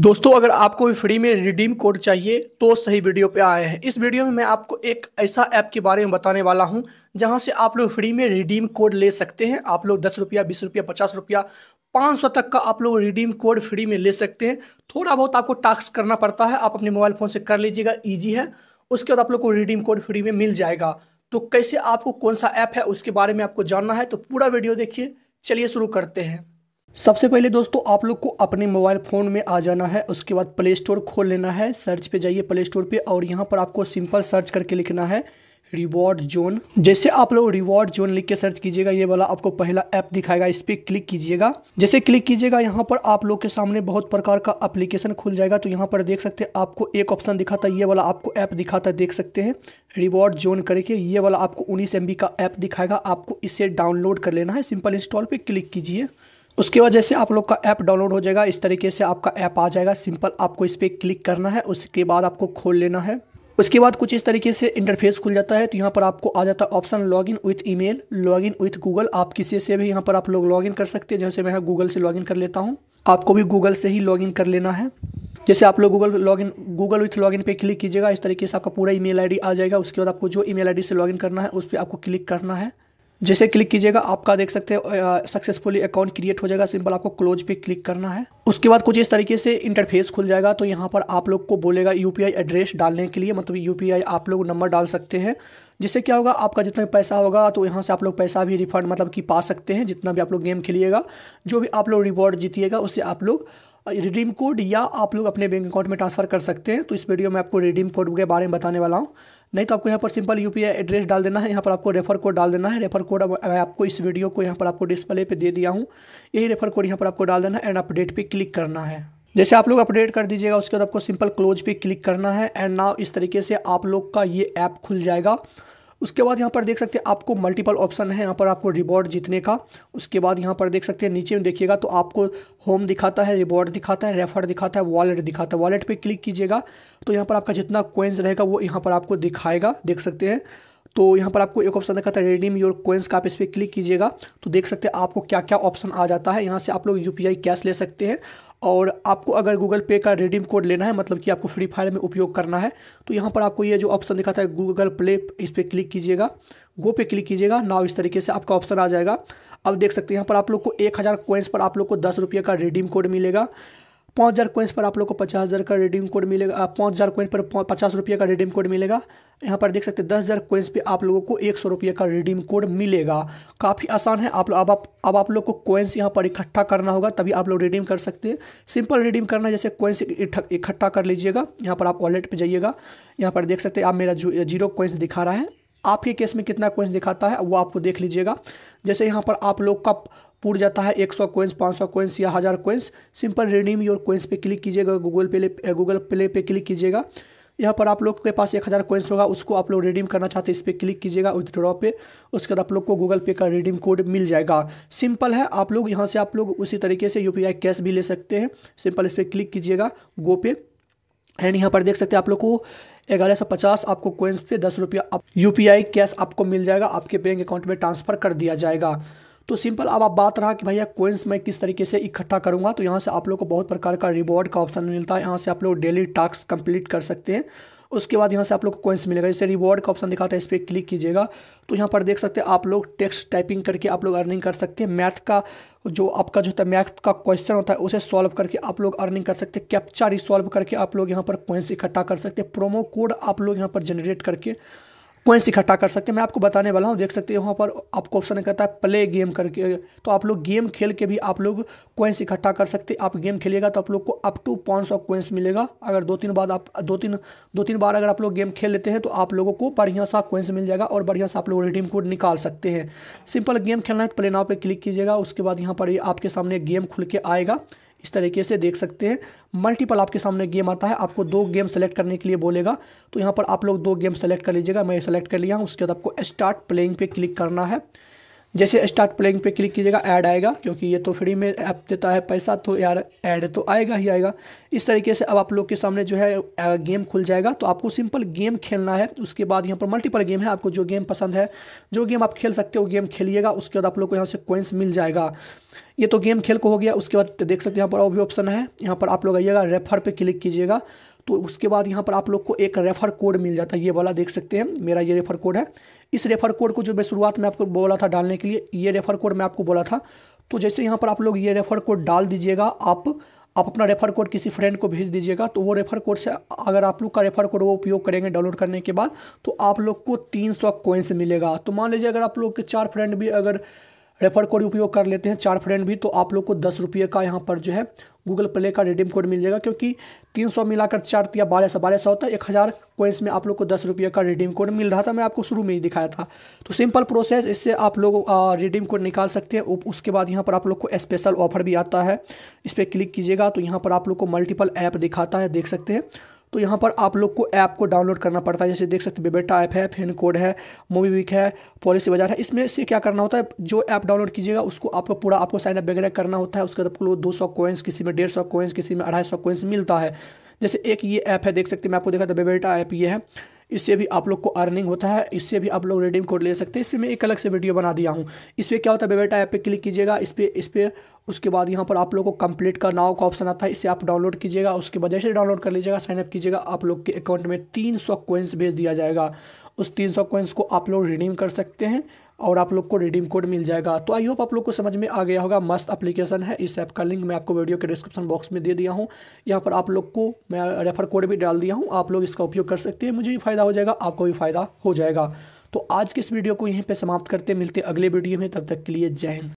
दोस्तों अगर आपको भी फ्री में रिडीम कोड चाहिए तो सही वीडियो पे आए हैं इस वीडियो में मैं आपको एक ऐसा ऐप के बारे में बताने वाला हूं जहां से आप लोग फ्री में रिडीम कोड ले सकते हैं आप लोग दस रुपया बीस रुपया पचास रुपया पाँच सौ तक का आप लोग रिडीम कोड फ्री में ले सकते हैं थोड़ा बहुत आपको टास्क करना पड़ता है आप अपने मोबाइल फ़ोन से कर लीजिएगा ईजी है उसके बाद आप लोग को रिडीम कोड फ्री में मिल जाएगा तो कैसे आपको कौन सा ऐप है उसके बारे में आपको जानना है तो पूरा वीडियो देखिए चलिए शुरू करते हैं सबसे पहले दोस्तों आप लोग को अपने मोबाइल फ़ोन में आ जाना है उसके बाद प्ले स्टोर खोल लेना है सर्च पे जाइए प्ले स्टोर पे और यहाँ पर आपको सिंपल सर्च करके लिखना है रिवॉर्ड जोन जैसे आप लोग रिवॉर्ड जोन लिख के सर्च कीजिएगा ये वाला आपको पहला ऐप दिखाएगा इस पर क्लिक कीजिएगा जैसे क्लिक कीजिएगा यहाँ पर आप लोग के सामने बहुत प्रकार का एप्लीकेशन खुल जाएगा तो यहाँ पर देख सकते हैं आपको एक ऑप्शन दिखाता है ये वाला आपको ऐप दिखाता है देख सकते हैं रिवॉर्ड जोन करके ये वाला आपको उन्नीस एम का ऐप दिखाएगा आपको इसे डाउनलोड कर लेना है सिंपल इंस्टॉल पर क्लिक कीजिए उसके बाद जैसे आप लोग का ऐप डाउनलोड हो जाएगा इस तरीके से आपका ऐप आ जाएगा सिंपल आपको इस पर क्लिक करना है उसके बाद आपको खोल लेना है उसके बाद कुछ इस तरीके से इंटरफेस खुल जाता है तो यहाँ पर आपको आ जाता है option login with email login with Google आप किसी से भी यहाँ पर आप लोग लॉगिन कर सकते हैं जैसे मैं यहाँ गूगल से लॉगिन कर लेता हूँ आपको भी गूगल से ही लॉगिन कर लेना है जैसे आप लोग Google login Google with login पे क्लिक कीजिएगा इस तरीके से आपका पूरा ईमेल आईडी आ जाएगा उसके बाद आपको जो ईमेल आईडी से लॉगिन करना है उस पर आपको क्लिक करना है जैसे क्लिक कीजिएगा आपका देख सकते हैं सक्सेसफुली अकाउंट क्रिएट हो जाएगा सिंपल आपको क्लोज पे क्लिक करना है उसके बाद कुछ इस तरीके से इंटरफेस खुल जाएगा तो यहाँ पर आप लोग को बोलेगा यूपीआई एड्रेस डालने के लिए मतलब यूपीआई आप लोग नंबर डाल सकते हैं जिससे क्या होगा आपका जितना भी पैसा होगा तो यहाँ से आप लोग पैसा भी रिफंड मतलब कि पा सकते हैं जितना भी आप लोग गेम खेलिएगा जो भी आप लोग रिवॉर्ड जीतिएगा उससे आप लोग रिडीम कोड या आप लोग अपने बैंक अकाउंट में ट्रांसफ़र कर सकते हैं तो इस वीडियो में आपको रिडीम कोड के बारे में बताने वाला हूँ नहीं तो आपको यहाँ पर सिंपल यू एड्रेस डाल देना है यहाँ पर आपको रेफर कोड डाल देना है रेफर कोड मैं आपको इस वीडियो को यहाँ पर आपको डिस्प्ले पर दे दिया हूँ यही रेफर कोड यहाँ पर आपको डाल देना है एंड अपडेट पर क्लिक करना है जैसे आप लोग अपडेट कर दीजिएगा उसके बाद आपको सिंपल क्लोज पे क्लिक करना है एंड नाउ इस तरीके से आप लोग का ये ऐप खुल जाएगा उसके बाद यहाँ पर देख सकते हैं आपको मल्टीपल ऑप्शन है यहाँ पर आपको रिवॉर्ड जीतने का उसके बाद यहाँ पर देख सकते हैं नीचे में देखिएगा तो आपको होम दिखाता है रिवॉर्ड दिखाता है रेफर दिखाता है वॉलेट दिखाता है वॉलेट पे क्लिक कीजिएगा तो यहाँ पर आपका जितना कोइंस रहेगा वो यहाँ पर आपको दिखाएगा देख सकते हैं तो यहाँ पर आपको एक ऑप्शन देखा था रिडीम योर कोइंस का आप इस पर क्लिक कीजिएगा तो देख सकते हैं आपको क्या क्या ऑप्शन आ जाता है यहाँ से आप लोग यू कैश ले सकते हैं और आपको अगर गूगल पे का रिडीम कोड लेना है मतलब कि आपको फ्री फायर में उपयोग करना है तो यहाँ पर आपको ये जो ऑप्शन दिखा था गूगल प्ले इस पर क्लिक कीजिएगा गो पे क्लिक कीजिएगा नाव इस तरीके से आपका ऑप्शन आ जाएगा अब देख सकते हैं यहाँ पर आप लोग को एक हज़ार कोइंस पर आप लोग को दस रुपये का रिडीम कोड मिलेगा पाँच हज़ार कोइंस पर आप लोग को पचास हज़ार का रिडीम कोड मिलेगा पाँच हज़ार कोइंस पर पचास रुपये का रिडीम कोड मिलेगा यहाँ पर देख सकते हैं दस हज़ार कोइंस पर आप लोगों को एक सौ रुपये का रिडीम कोड मिलेगा काफ़ी आसान है आप लोग अब आप अब आप लोग को कोइंस यहाँ पर इकट्ठा करना होगा तभी आप लोग रिडीम कर सकते हैं सिंपल रिडीम करना जैसे कोइंस इकट्ठा कर लीजिएगा यहाँ पर आप वॉलेट पर जाइएगा यहाँ पर देख सकते हैं आप मेरा जीरो कोइंस दिखा रहा है आपके केस में कितना कोइंस दिखाता है वो आपको देख लीजिएगा जैसे यहाँ पर आप लोग का पूर जाता है 100 कोइंस सौ कोइंस या हज़ार coins simple redeem your coins पे क्लिक कीजिएगा गूगल eh, पे गूगल प्ले पे क्लिक कीजिएगा यहाँ पर आप लोग के पास एक हज़ार कोइंस होगा उसको आप लोग रिडीम करना चाहते हैं इस पर क्लिक कीजिएगा ड्रॉ पे उसके बाद आप लोग को गूगल पे का रिडीम कोड मिल जाएगा सिंपल है आप लोग यहाँ से आप लोग उसी तरीके से यू कैश भी ले सकते हैं सिंपल इस पर क्लिक कीजिएगा गो पे एंड यहाँ पर देख सकते हैं आप लोग को ग्यारह सौ पचास आपको कोइंस पे दस रुपया आप यू कैश आपको मिल जाएगा आपके बैंक अकाउंट में ट्रांसफ़र कर दिया जाएगा तो सिंपल अब आप बात रहा कि भैया कोइंस मैं किस तरीके से इकट्ठा करूँगा तो यहाँ से आप लोग को बहुत प्रकार का रिवॉर्ड का ऑप्शन मिलता है यहाँ से आप लोग डेली टास्क कंप्लीट कर सकते हैं उसके बाद यहाँ से आप लोग को कोइंस मिलेगा जैसे रिवॉर्ड का ऑप्शन दिखाता है इस पर क्लिक कीजिएगा तो यहाँ पर देख सकते हैं आप लोग टेक्स्ट टाइपिंग करके आप लोग अर्निंग कर सकते हैं मैथ का जो आपका जो होता है मैथ का क्वेश्चन होता है उसे सॉल्व करके आप लोग अर्निंग कर सकते हैं कैप्चा रिसॉल्व करके आप लोग यहाँ पर कोइंस इकट्ठा कर सकते हैं प्रोमो कोड आप लोग यहाँ पर जनरेट करके कोइंस इकट्ठा कर सकते हैं मैं आपको बताने वाला हूँ देख सकते हैं वहां पर आपको ऑप्शन कहता है प्ले गेम करके तो आप लोग गेम खेल के भी आप लोग कोइंस इकट्ठा कर सकते हैं आप गेम खेलिएगा तो आप लोग को अप टू पाँच सौ कोइंस मिलेगा अगर दो तीन बार आप दो तीन दो तीन बार अगर आप लोग गेम खेल लेते हैं तो आप लोगों को बढ़िया सा कोइंस मिल जाएगा और बढ़िया सा आप लोग रिडीम कोड निकाल सकते हैं सिंपल गेम खेलना है तो प्ले नाव पर क्लिक कीजिएगा उसके बाद यहाँ पर आपके सामने गेम खुल के आएगा इस तरीके से देख सकते हैं मल्टीपल आपके सामने गेम आता है आपको दो गेम सेलेक्ट करने के लिए बोलेगा तो यहाँ पर आप लोग दो गेम सेलेक्ट कर लीजिएगा मैं सेलेक्ट कर लिया हूँ उसके बाद आपको स्टार्ट प्लेइंग पे क्लिक करना है जैसे स्टार्ट प्लेइंग पे क्लिक कीजिएगा ऐड आएगा क्योंकि ये तो फ्री में ऐप देता है पैसा तो यार ऐड तो आएगा ही आएगा इस तरीके से अब आप लोग के सामने जो है गेम खुल जाएगा तो आपको सिंपल गेम खेलना है उसके बाद यहाँ पर मल्टीपल गेम है आपको जो गेम पसंद है जो गेम आप खेल सकते हो गेम खेलिएगा उसके बाद आप लोग को यहाँ से कोइंस मिल जाएगा ये तो गेम खेल को हो गया उसके बाद देख सकते हैं यहाँ पर और भी ऑप्शन है यहाँ पर आप लोग आइएगा रेफर पर क्लिक कीजिएगा तो उसके बाद यहाँ पर आप लोग को एक रेफर कोड मिल जाता है ये वाला देख सकते हैं मेरा ये रेफर कोड है इस रेफर कोड को जो मैं शुरुआत में आपको बोला था डालने के लिए ये रेफर कोड मैं आपको बोला था तो जैसे यहाँ पर आप लोग ये रेफर कोड डाल दीजिएगा आप आप अपना रेफर कोड किसी फ्रेंड को भेज दीजिएगा तो वो रेफर कोड से अगर आप लोग का रेफर कोड वो उपयोग करेंगे डाउनलोड करने के बाद तो आप लोग को तीन सौ कोइंस मिलेगा तो मान लीजिए अगर आप लोग के चार फ्रेंड भी अगर रेफर कोड उपयोग कर लेते हैं चार फ्रेंड भी तो आप लोग को दस रुपये का यहाँ पर जो है गूगल प्ले का रिडीम कोड मिल जाएगा क्योंकि तीन सौ मिलाकर चार या बारह सौ बारह सौ होता है एक हज़ार कोइंस में आप लोग को दस रुपये का रिडीम कोड मिल रहा था मैं आपको शुरू में ही दिखाया था तो सिंपल प्रोसेस इससे आप लोग रिडीम कोड निकाल सकते हैं उसके बाद यहाँ पर आप लोग को स्पेशल ऑफर भी आता है इस पर क्लिक कीजिएगा तो यहाँ पर आप लोग को मल्टीपल ऐप दिखाता है देख सकते हैं तो यहाँ पर आप लोग को ऐप को डाउनलोड करना पड़ता है जैसे देख सकते हैं बेटा ऐप है फेन कोड है मूवी विक है पॉलिसी बाजार है इसमें से क्या करना होता है जो ऐप डाउनलोड कीजिएगा उसको आपको पूरा आपको साइनअप वगैरह करना होता है उसके बाद आपको दो सौ कोइंस किसी में डेढ़ सौ कोइंस किसी में अढ़ाई सौ मिलता है जैसे एक ये ऐप है देख सकते हैं मैं आपको देखा था बेबेटा ऐप ये है इससे भी आप लोग को अर्निंग होता है इससे भी आप लोग रिडीम कोड ले सकते हैं इसलिए मैं एक अलग से वीडियो बना दिया हूँ इस पर क्या होता है बेबेटा ऐप पे क्लिक कीजिएगा इस पर इस पर उसके बाद यहाँ पर आप लोग को कंप्लीट का नाव का ऑप्शन आता है इसे आप डाउनलोड कीजिएगा उसके वजह से डाउनलोड कर लीजिएगा साइनअप कीजिएगा आप लोग के अकाउंट में तीन सौ भेज दिया जाएगा उस तीन सौ को आप लोग रिडीम कर सकते हैं और आप लोग को रिडीम कोड मिल जाएगा तो आई होप आप लोग को समझ में आ गया होगा मस्त एप्लीकेशन है इस ऐप का लिंक मैं आपको वीडियो के डिस्क्रिप्शन बॉक्स में दे दिया हूँ यहाँ पर आप लोग को मैं रेफर कोड भी डाल दिया हूँ आप लोग इसका उपयोग कर सकते हैं मुझे भी फ़ायदा हो जाएगा आपको भी फ़ायदा हो जाएगा तो आज के इस वीडियो को यहीं पर समाप्त करते मिलते अगले वीडियो में तब तक के लिए जय हिंद